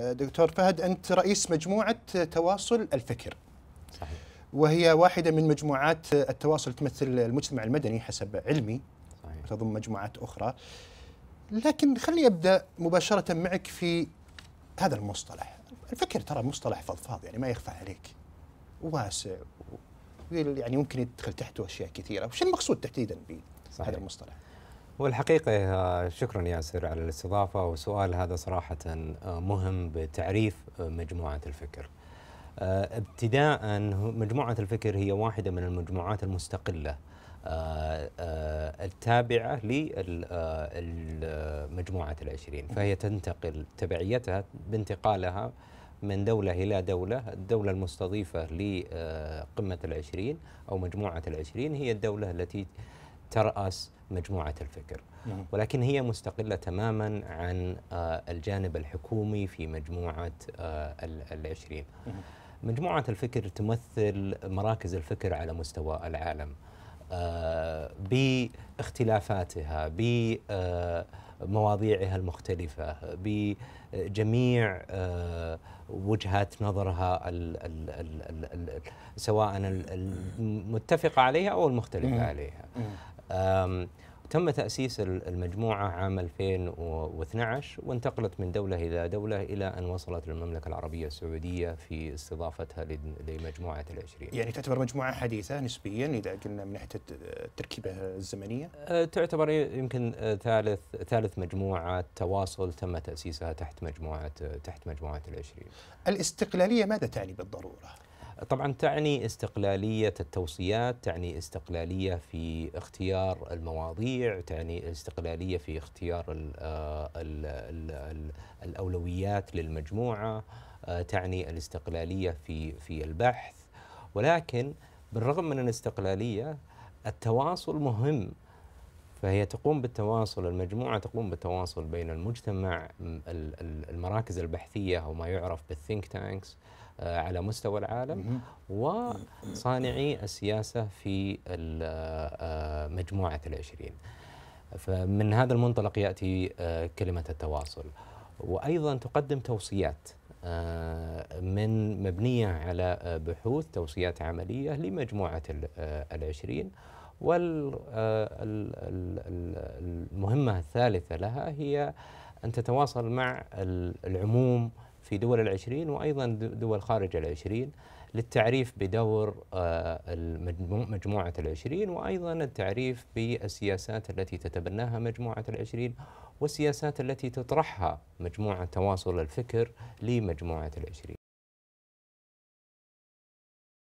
دكتور فهد أنت رئيس مجموعة تواصل الفكر صحيح. وهي واحدة من مجموعات التواصل تمثل المجتمع المدني حسب علمي صحيح. وتضم مجموعات أخرى لكن خلي أبدأ مباشرة معك في هذا المصطلح الفكر ترى مصطلح فضفاض يعني ما يخفى عليك واسع يعني ممكن يدخل تحته أشياء كثيرة وش المقصود تحديدا بهذا المصطلح والحقيقة آه، شكرا ياسر على الاستضافة وسؤال هذا صراحة آه، مهم بتعريف آه، مجموعة الفكر ابتداء مجموعة الفكر هي واحدة من المجموعات المستقلة التابعة لمجموعة العشرين فهي تنتقل تبعيتها بانتقالها من دولة إلى دولة الدولة المستضيفة لقمة العشرين أو مجموعة العشرين هي الدولة التي ترأس مجموعة الفكر نعم. ولكن هي مستقلة تماما عن آه، الجانب الحكومي في مجموعة آه، العشرين نعم. مجموعة الفكر تمثل مراكز الفكر على مستوى العالم آه، باختلافاتها بمواضيعها المختلفة بجميع وجهات نظرها الـ الـ الـ سواء المتفقة عليها أو المختلفة نعم. عليها تم تأسيس المجموعة عام 2012 وانتقلت من دولة إلى دولة إلى أن وصلت للمملكة العربية السعودية في استضافتها لمجموعة العشرين يعني تعتبر مجموعة حديثة نسبيا إذا قلنا من ناحية التركيبة الزمنية أه، تعتبر يمكن أه، ثالث ثالث مجموعة تواصل تم تأسيسها تحت مجموعة تحت مجموعة العشرين الاستقلالية ماذا تعني بالضرورة؟ طبعا تعني استقلالية التوصيات تعني استقلالية في اختيار المواضيع تعني استقلالية في اختيار الـ آه، الـ الـ الأولويات للمجموعة آه، تعني الاستقلالية في في البحث ولكن بالرغم من الاستقلالية التواصل مهم فهي تقوم بالتواصل المجموعة تقوم بالتواصل بين المجتمع المراكز البحثية أو ما يعرف بالثينك تانكس آه، على مستوى العالم وصانعي السياسة في آه، مجموعة العشرين فمن هذا المنطلق يأتي آه، كلمة التواصل وأيضا تقدم توصيات من مبنية على بحوث توصيات عملية لمجموعة العشرين والمهمة آه، الثالثة لها هي أن تتواصل مع العموم في دول العشرين وأيضا دول خارج العشرين للتعريف بدور آه، مجموعة العشرين وأيضا التعريف بالسياسات التي تتبناها مجموعة العشرين والسياسات التي تطرحها مجموعة تواصل الفكر لمجموعة العشرين